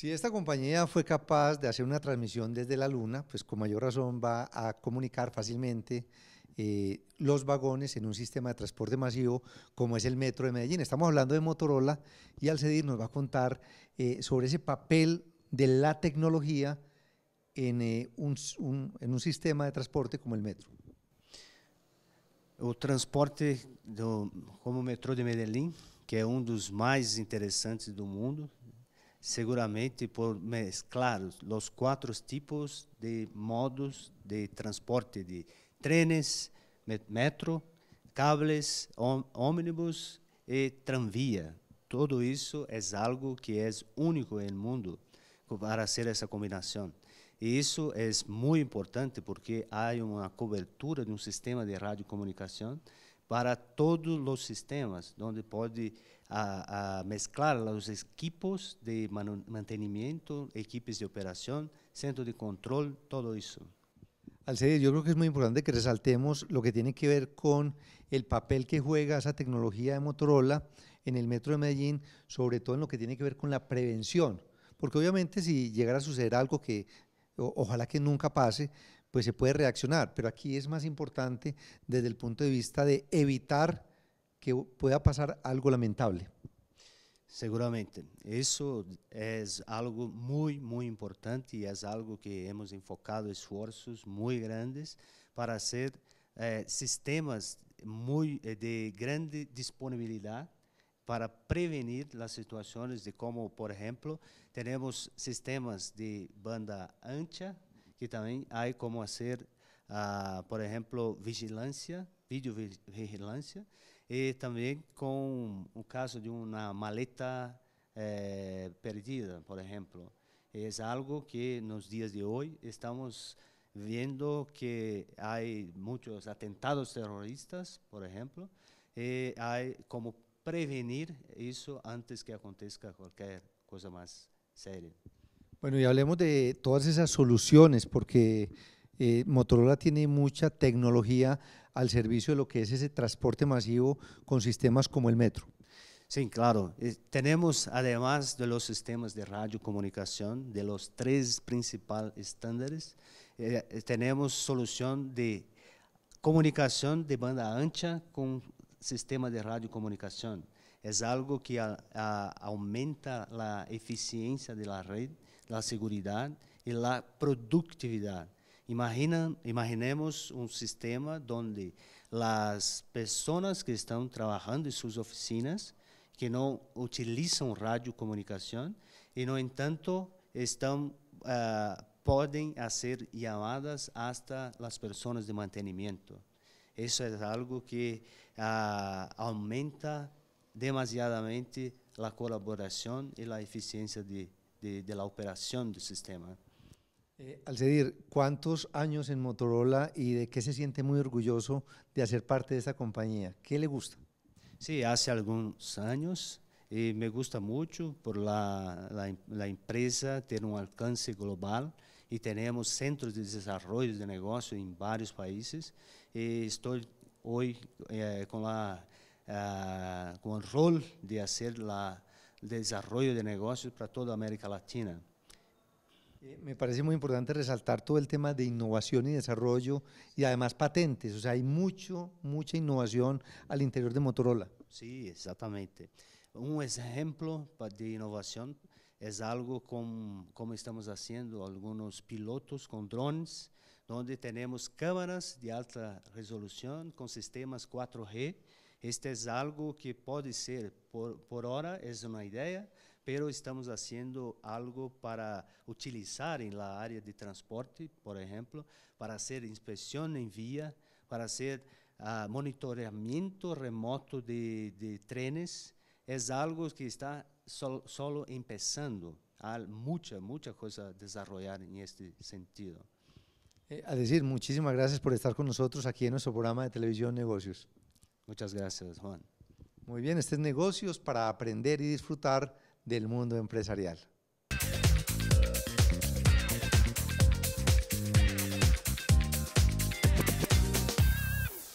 Si esta compañía fue capaz de hacer una transmisión desde la Luna, pues con mayor razón va a comunicar fácilmente eh, los vagones en un sistema de transporte masivo como es el Metro de Medellín. Estamos hablando de Motorola y Alcedir nos va a contar eh, sobre ese papel de la tecnología eh, en, un, sistema de transporte como el Metro. El transporte como Metro de Medellín, que es uno um de los más interesantes del mundo, seguramente por mesclar os quatro tipos de modos de transporte de trenes, metro, cables, ônibus e tranvia. Tudo isso é algo que é único no mundo para ser essa combinação. E isso é muito importante porque há uma cobertura de um sistema de radiocomunicação comunicação para todos los sistemas, donde puede ah, ah, a, a mezclar los equipos de mantenimiento, equipos de operación, centro de control, todo eso. Alcides, yo creo que es muy importante que resaltemos lo que tiene que ver con el papel que juega esa tecnología de Motorola en el Metro de Medellín, sobre todo en lo que tiene que ver con la prevención. Porque obviamente si llegara a suceder algo que ojalá que nunca pase, pues se puede reaccionar, pero aquí es más importante desde el punto de vista de evitar que pueda pasar algo lamentable. Seguramente, eso es algo muy, muy importante y es algo que hemos enfocado esfuerzos muy grandes para hacer eh, sistemas muy eh, de grande disponibilidad para prevenir las situaciones de como, por ejemplo, tenemos sistemas de banda ancha que também há como fazer, uh, ah, por exemplo, vigilância, videovigilância, e também com o caso de uma maleta eh, perdida, por exemplo. É algo que nos dias de hoje estamos vendo que há muitos atentados terroristas, por exemplo, e há como prevenir isso antes que aconteça qualquer coisa mais séria. Bueno, y hablemos de todas esas soluciones, porque eh, Motorola tiene mucha tecnología al servicio de lo que es ese transporte masivo con sistemas como el metro. Sí, claro. tenemos, además de los sistemas de radiocomunicación, de los tres principales estándares, eh, eh, tenemos solución de comunicación de banda ancha con sistema de radiocomunicación. Es algo que aumenta la eficiencia de la red a segurança e a produtividade. Imagina, imaginemos um sistema onde as pessoas que estão trabalhando em suas oficinas, que não utilizam radiocomunicação, e, no entanto, estão, uh, podem ser chamadas até as pessoas de mantenimento. Isso é algo que uh, aumenta demasiadamente a colaboração e a eficiência de de, la operación del sistema. Eh, Alcedir, ¿cuántos años en Motorola y de qué se siente muy orgulloso de hacer parte de esta compañía? ¿Qué le gusta? Sí, hace algunos años y eh, me gusta mucho por la, la, empresa tener un alcance global y tenemos centros de desarrollo de negocio en varios países. Eh, estoy hoy eh, con, la, ah, con el rol de hacer la desarrollo de negocios para toda América Latina. Eh, me parece muy importante resaltar todo el tema de innovación y desarrollo y además patentes. O sea, hay mucho, mucha innovación al interior de Motorola. Sí, exactamente. Un ejemplo de innovación es algo como, como estamos haciendo algunos pilotos con drones, donde tenemos cámaras de alta resolución con sistemas 4G Este é algo que pode ser, por, por hora, é uma ideia, pero estamos fazendo algo para utilizar em área de transporte, por exemplo, para fazer inspeção em via, para fazer uh, ah, monitoramento remoto de, de trenes, é algo que está solo, solo Há muita, muita coisa a desenvolver em este sentido. Eh, a decir, muchísimas gracias por estar con nosotros aquí en nuestro programa de Televisión Negocios. Muchas gracias, Juan. Muy bien, este es negocios para aprender y disfrutar del mundo empresarial.